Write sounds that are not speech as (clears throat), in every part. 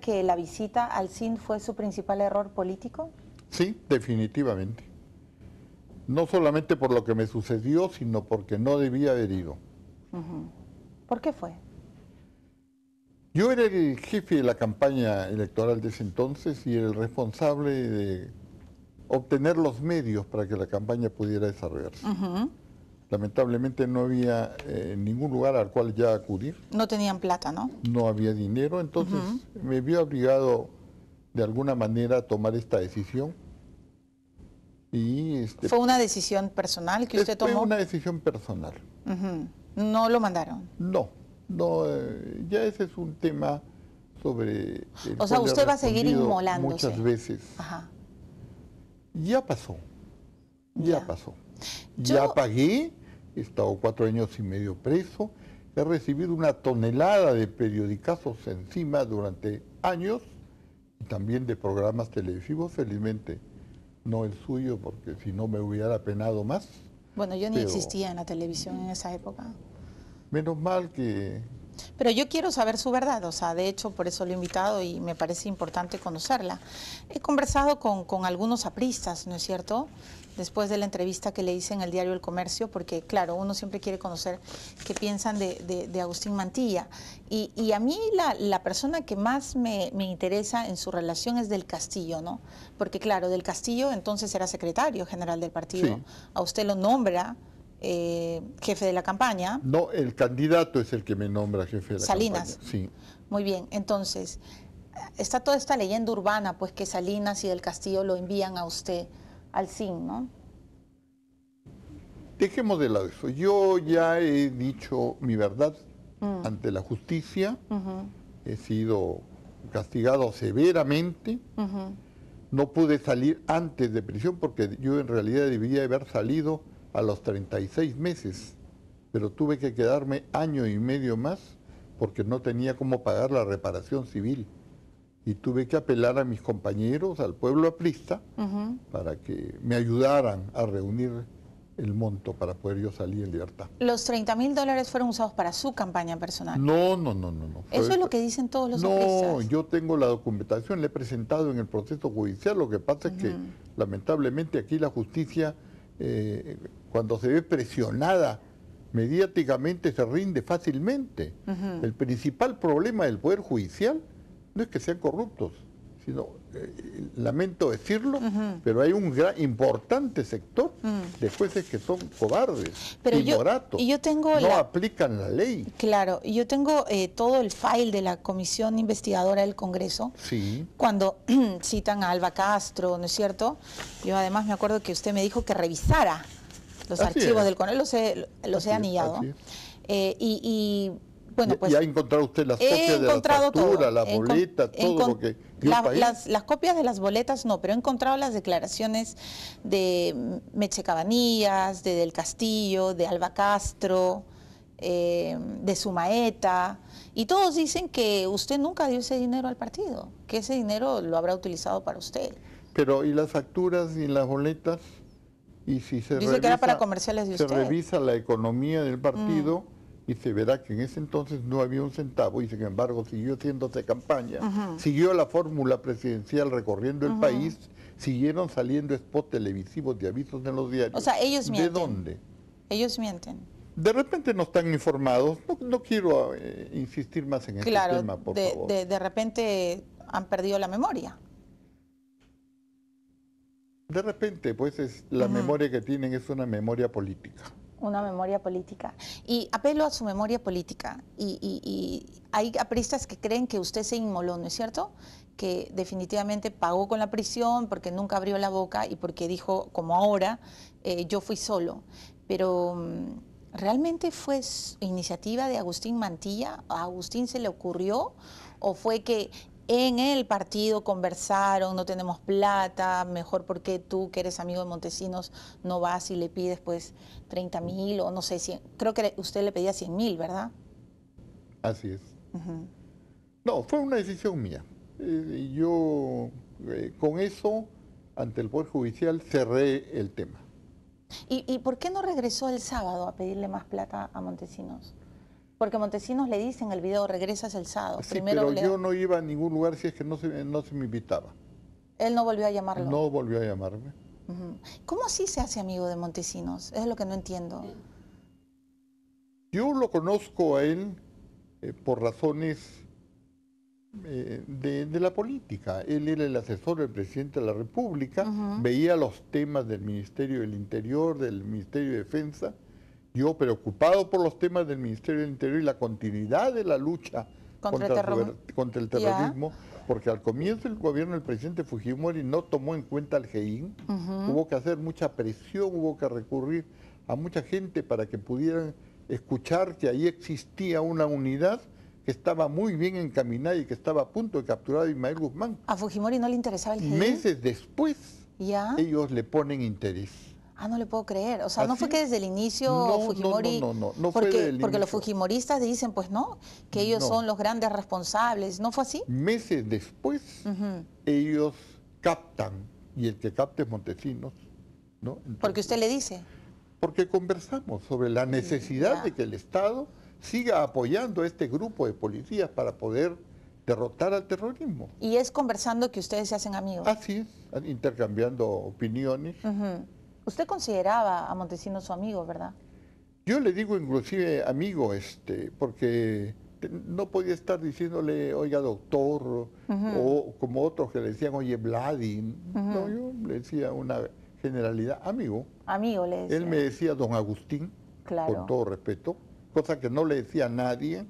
que la visita al CIN fue su principal error político? Sí, definitivamente. No solamente por lo que me sucedió, sino porque no debía haber ido. ¿Por qué fue? Yo era el jefe de la campaña electoral de ese entonces y el responsable de obtener los medios para que la campaña pudiera desarrollarse. Lamentablemente no había eh, ningún lugar al cual ya acudir. No tenían plata, ¿no? No había dinero, entonces me vio obligado de alguna manera a tomar esta decisión. Y este, ¿Fue una decisión personal que usted tomó? Fue una decisión personal. ¿No lo mandaron? No, no, eh, ya ese es un tema sobre... o sea, usted va a seguir inmolándose. Muchas veces. Ajá. Ya pasó, ya. pasó. Ya pagué, he estado cuatro años y medio preso, he recibido una tonelada de periodicazos encima durante años y también de programas televisivos, felizmente no el suyo, porque si no me hubiera penado más. Bueno, yo ni existía en la televisión en esa época. Menos mal que pero yo quiero saber su verdad, o sea, de hecho por eso lo he invitado y me parece importante conocerla. He conversado con, algunos apristas, ¿no es cierto? Después de la entrevista que le hice en el diario El Comercio, porque claro, uno siempre quiere conocer qué piensan de, Agustín Mantilla. Y, a mí la, persona que más me, interesa en su relación es del Castillo, ¿no? Porque claro, del Castillo entonces era secretario general del partido. A usted lo nombra eh, jefe de la campaña. No, el candidato es el que me nombra jefe de la Salinas. campaña. Salinas. Sí. Muy bien, entonces, está toda esta leyenda urbana, pues que Salinas y del Castillo lo envían a usted al CIN, ¿no? Dejemos de lado eso. Yo ya he dicho mi verdad mm. ante la justicia. He sido castigado severamente. No pude salir antes de prisión porque yo en realidad debía haber salido a los 36 meses, pero tuve que quedarme año y medio más porque no tenía cómo pagar la reparación civil. Y tuve que apelar a mis compañeros, al pueblo aprista, para que me ayudaran a reunir el monto para poder yo salir en libertad. ¿Los 30 mil dólares fueron usados para su campaña personal? No, no, no, no. Eso es lo que dicen todos los No, yo tengo la documentación, la he presentado en el proceso judicial. Lo que pasa es que lamentablemente aquí la justicia eh, cuando se ve presionada mediáticamente se rinde fácilmente. El principal problema del Poder Judicial no es que sean corruptos, sino eh, lamento decirlo, pero hay un gran importante sector de jueces que son cobardes, pero moratos, yo tengo no aplican la ley. Claro, yo tengo eh, todo el file de la Comisión Investigadora del Congreso, sí. cuando (clears throat) citan a Alba Castro, ¿no es cierto? Yo además me acuerdo que usted me dijo que revisara los archivos del Congreso, los he, anillado. Eh, y bueno, ¿Y pues, ha encontrado usted las copias de la factura, la boleta, todo lo que las, copias de las boletas no, pero he encontrado las declaraciones de Meche Cabanillas, de Del Castillo, de Alba Castro, eh, de Sumaeta, y todos dicen que usted nunca dio ese dinero al partido, que ese dinero lo habrá utilizado para usted. Pero, ¿y las facturas y las boletas? Y si se Dice que era para comerciales de usted. Se revisa la economía del partido... Mm y se verá que en ese entonces no había un centavo y sin embargo siguió haciéndose campaña, siguió la fórmula presidencial recorriendo el país, siguieron saliendo spots televisivos de avisos en los diarios. O sea, ellos mienten. ¿De dónde? Ellos mienten. De repente no están informados, no, quiero eh, insistir más en este claro, tema, de, De, repente han perdido la memoria. De repente, pues es, la memoria que tienen es una memoria política una memoria política. Y apelo a su memoria política. Y, hay apristas que creen que usted se inmoló, ¿no es cierto? Que definitivamente pagó con la prisión porque nunca abrió la boca y porque dijo, como ahora, eh, yo fui solo. Pero mm, ¿realmente fue iniciativa de Agustín Mantilla? ¿A Agustín se le ocurrió? ¿O fue que en el partido conversaron, no tenemos plata, mejor porque tú que eres amigo de Montesinos no vas y le pides pues 30 mil o no sé, creo que usted le pedía 100 mil, ¿verdad? Así es. No, fue una decisión mía. Eh, yo eh, con eso, ante el Poder Judicial, cerré el tema. ¿Y por qué no regresó el sábado a pedirle más plata a Montesinos? Porque Montesinos le dice en el video, regresas el sábado. Sí, pero yo no iba a ningún lugar si es que no se, no se me invitaba. Él no volvió a llamarlo. No volvió a llamarme. ¿Cómo así se hace amigo de Montesinos? Es lo que no entiendo. Yo lo conozco a él eh, por razones eh, de, la política. Él era el asesor del presidente de la República, veía los temas del Ministerio del Interior, del Ministerio de Defensa, yo preocupado por los temas del Ministerio del Interior y la continuidad de la lucha contra, el, terrorismo, porque al comienzo del gobierno del presidente Fujimori no tomó en cuenta al GEIN, hubo que hacer mucha presión, hubo que recurrir a mucha gente para que pudieran escuchar que ahí existía una unidad que estaba muy bien encaminada y que estaba a punto de capturar a Ismael Guzmán. A Fujimori no le interesaba el GEIN. Meses después, ellos le ponen interés. Ah, no le puedo creer. O sea, no ¿Ah, fue que desde el inicio Fujimori... No, no, no, no porque, fue porque los Fujimoristas dicen, pues no, que ellos son los grandes responsables. ¿No fue así? Meses después, ellos captan, y el que capte es Montesinos. ¿no? porque usted le dice. Porque conversamos sobre la mm, necesidad de que el Estado siga apoyando a este grupo de policías para poder derrotar al terrorismo. Y es conversando que ustedes se hacen amigos. Así es, intercambiando opiniones. Usted consideraba a Montesinos su amigo, ¿verdad? Yo le digo inclusive amigo, este, porque no podía estar diciéndole, oiga doctor, o como otros que le decían, oye Vladimir. No, yo le decía una generalidad, amigo. Amigo, le decía. Él me decía don Agustín, con todo respeto, cosa que no le decía a nadie.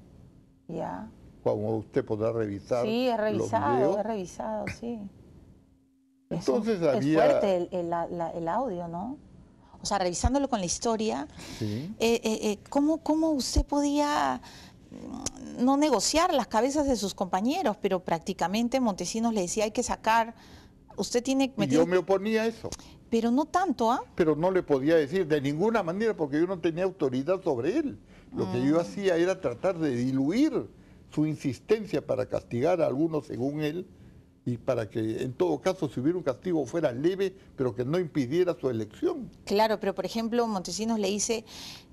Ya. Como usted podrá revisar. Sí, he revisado, revisado, sí. Entonces es, fuerte el, audio, ¿no? O sea, revisándolo con la historia, eh, eh, eh, ¿cómo, usted podía mm, no negociar las cabezas de sus compañeros? Pero prácticamente Montesinos le decía, hay que sacar, usted tiene que... Yo me oponía a eso. Pero no tanto, ¿ah? Pero no le podía decir de ninguna manera porque yo no tenía autoridad sobre él. Lo que yo mm. hacía era tratar de diluir su insistencia para castigar a algunos, según él, y para que en todo caso si hubiera un castigo fuera leve, pero que no impidiera su elección. Claro, pero por ejemplo Montesinos le dice,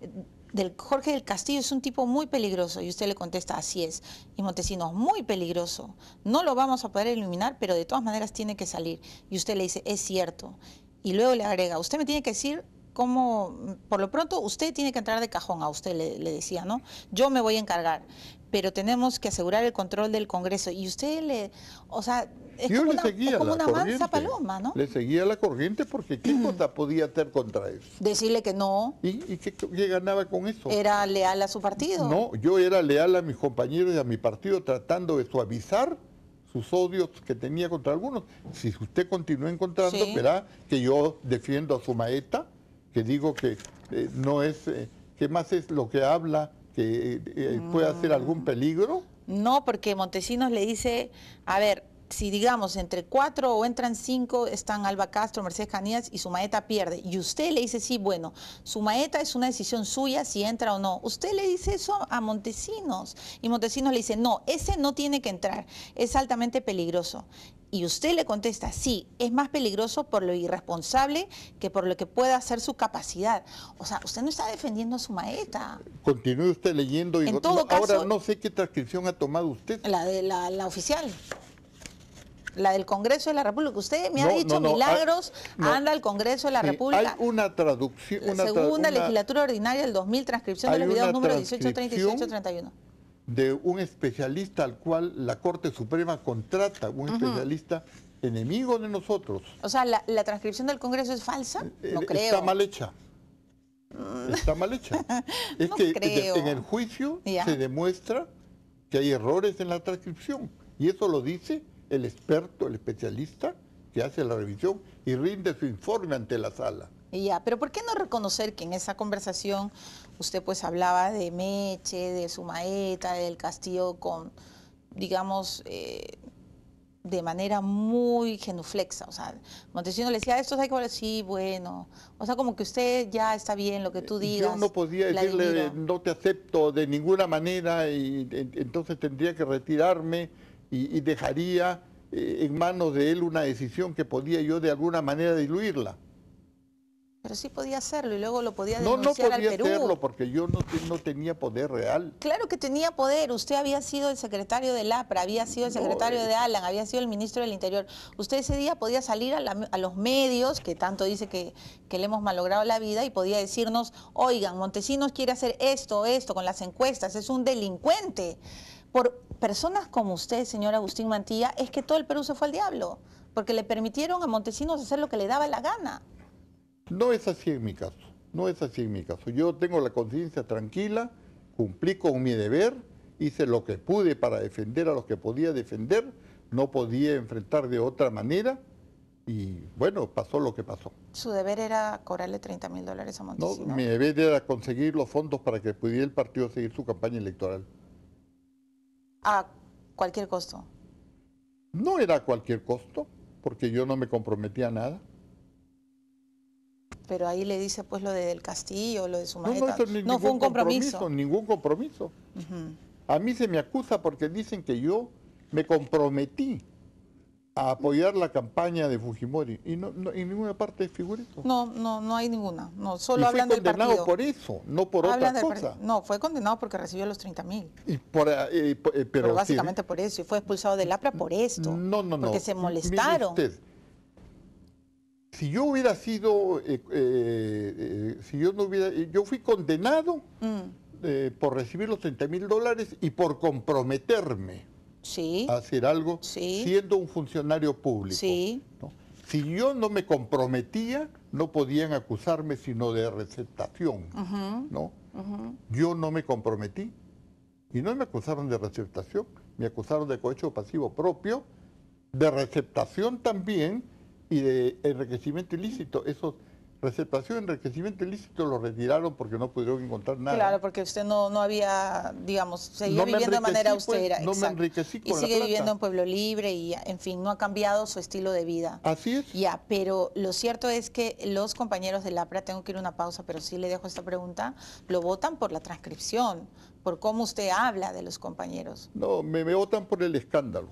eh, del Jorge del Castillo es un tipo muy peligroso y usted le contesta, así es, y Montesinos, muy peligroso, no lo vamos a poder eliminar, pero de todas maneras tiene que salir. Y usted le dice, es cierto. Y luego le agrega, usted me tiene que decir cómo, por lo pronto usted tiene que entrar de cajón, a usted le, le decía, ¿no? Yo me voy a encargar pero tenemos que asegurar el control del Congreso. Y usted le, o sea, es le seguía la corriente. paloma, ¿no? Le seguía la corriente porque ¿qué cosa podía hacer contra eso? Decirle que no. ¿Y, qué, ganaba con eso? ¿Era leal a su partido? No, yo era leal a mis compañeros y a mi partido tratando de suavizar sus odios que tenía contra algunos. Si usted continúa encontrando, verá que yo defiendo a su maeta, que digo que eh, no es, eh, que más es lo que habla, que eh, puede hacer algún mm. peligro. No, porque Montesinos le dice, a ver, si digamos entre cuatro o entran cinco, están Alba Castro, Mercedes Canías y su maeta pierde, y usted le dice, sí, bueno, su maeta es una decisión suya si entra o no, usted le dice eso a Montesinos, y Montesinos le dice, no, ese no tiene que entrar, es altamente peligroso. Y usted le contesta, sí, es más peligroso por lo irresponsable que por lo que pueda hacer su capacidad. O sea, usted no está defendiendo a su maeta. Continúe usted leyendo. Y en todo ahora no sé qué transcripción ha tomado usted. La, de, la oficial la del Congreso de la República. Usted me ha dicho milagros, ah, anda al Congreso de la República. Hay una traducción. La segunda legislatura ordinaria del 2000, transcripción de los videos número 18, De un especialista al cual la Corte Suprema contrata, un especialista enemigo de nosotros. O sea, ¿la, transcripción del Congreso es falsa? Eh, no eh, creo. Está mal hecha. Mm. Está mal hecha. (laughs) es no en el juicio se demuestra que hay errores en la transcripción. Y eso lo dice el experto, el especialista que hace la revisión y rinde su informe ante la sala. Ya, pero ¿por qué no reconocer que en esa conversación usted pues hablaba de Meche, de su maeta, del Castillo con, digamos, eh, de manera muy genuflexa? O sea, Montesino le decía, esto hay que sí, bueno. O sea, como que usted ya está bien lo que tú eh, digas. Yo no podía decirle, no te acepto de ninguna manera y entonces tendría que retirarme y, dejaría eh, en manos de él una decisión que podía yo de alguna manera diluirla. Pero sí podía hacerlo y luego lo podía denunciar no, no podía hacerlo porque yo no, tenía poder real. Claro que tenía poder. Usted había sido el secretario de APRA, había sido el secretario eh, de Alan, había sido el ministro del Interior. Usted ese día podía salir a, los medios, que tanto dice que, que, le hemos malogrado la vida, y podía decirnos, oigan, Montesinos quiere hacer esto, esto, con las encuestas, es un delincuente por personas como usted, señor Agustín Mantilla, es que todo el Perú se fue al diablo, porque le permitieron a Montesinos hacer lo que le daba la gana. No es así en mi caso, no es así en mi caso. Yo tengo la conciencia tranquila, cumplí con mi deber, hice lo que pude para defender a los que podía defender, no podía enfrentar de otra manera y bueno, pasó lo que pasó. ¿Su deber era cobrarle 30 mil dólares a Montesinos? No, mi deber era conseguir los fondos para que pudiera el partido seguir su campaña electoral a cualquier costo. No era a cualquier costo, porque yo no me comprometía a nada. Pero ahí le dice pues lo del castillo, lo de su madre, No, fue un compromiso. ningún compromiso. A mí se me acusa porque dicen que yo me comprometí a apoyar la campaña de Fujimori. Y no, en ninguna parte figura No, no, no hay ninguna. No, solo y fue condenado por eso, no por otra cosa. No, fue condenado porque recibió los 30 mil. Eh, eh, pero, básicamente por eso. Y fue expulsado del APRA por esto. No, no, no. Porque se molestaron. si yo hubiera sido, eh, si yo no hubiera, yo fui condenado mm. por recibir los 30 mil dólares y por comprometerme a hacer algo siendo un funcionario público. Si yo no me comprometía, no podían acusarme sino de receptación. ¿no? Yo no me comprometí y no me acusaron de receptación, me acusaron de cohecho pasivo propio, de receptación también y de enriquecimiento ilícito. Esos receptación, enriquecimiento ilícito lo retiraron porque no pudieron encontrar nada. Claro, porque usted no, no había, digamos, seguía viviendo de manera pues, austera. no me enriquecí con Y sigue viviendo en Pueblo Libre y, en fin, no ha cambiado su estilo de vida. Así es. Ya, pero lo cierto es que los compañeros de LAPRA, tengo que ir a una pausa, pero sí le dejo esta pregunta, lo votan por la transcripción, por cómo usted habla de los compañeros. No, me, me votan por el escándalo.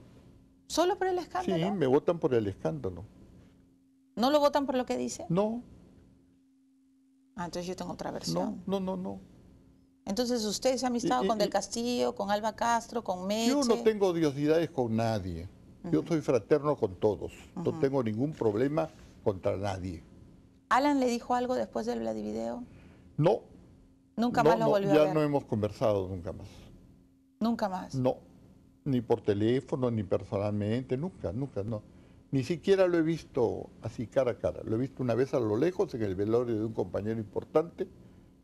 ¿Solo por el escándalo? Sí, me votan por el escándalo. ¿No lo votan por lo que dice? No, Ah, entonces yo tengo otra versión. No, no, no, Entonces usted se ha amistado con Del Castillo, con Alba Castro, con Meche. Yo no tengo odiosidades con nadie. Yo soy fraterno con todos. No tengo ningún problema contra nadie. ¿Alan le dijo algo después del Vladivideo? No. Nunca más lo a ver. Ya no hemos conversado nunca más. ¿Nunca más? No. Ni por teléfono, ni personalmente, nunca, nunca, no. Ni siquiera lo he visto así cara a cara. Lo he visto una vez a lo lejos en el velorio de un compañero importante,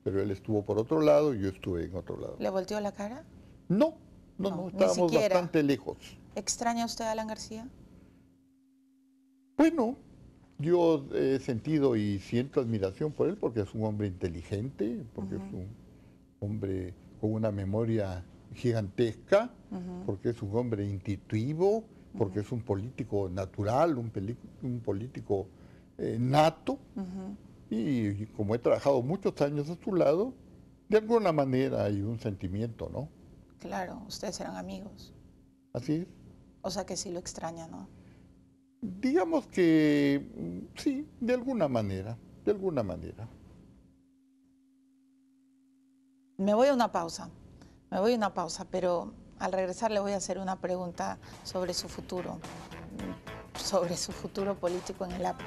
pero él estuvo por otro lado y yo estuve en otro lado. ¿Le volteó la cara? No, no, no, estábamos bastante lejos. ¿Extraña usted a Alan García? Bueno, yo he sentido y siento admiración por él porque es un hombre inteligente, porque es un hombre con una memoria gigantesca, porque es un hombre intuitivo, porque es un político natural, un, político eh, nato, y, y, como he trabajado muchos años a su lado, de alguna manera hay un sentimiento, ¿no? Claro, ustedes eran amigos. Así es. O sea que sí lo extraña, ¿no? Digamos que mm, sí, de alguna manera, de alguna manera. Me voy a una pausa, me voy a una pausa, pero al regresar le voy a hacer una pregunta sobre su futuro, sobre su futuro político en el APA.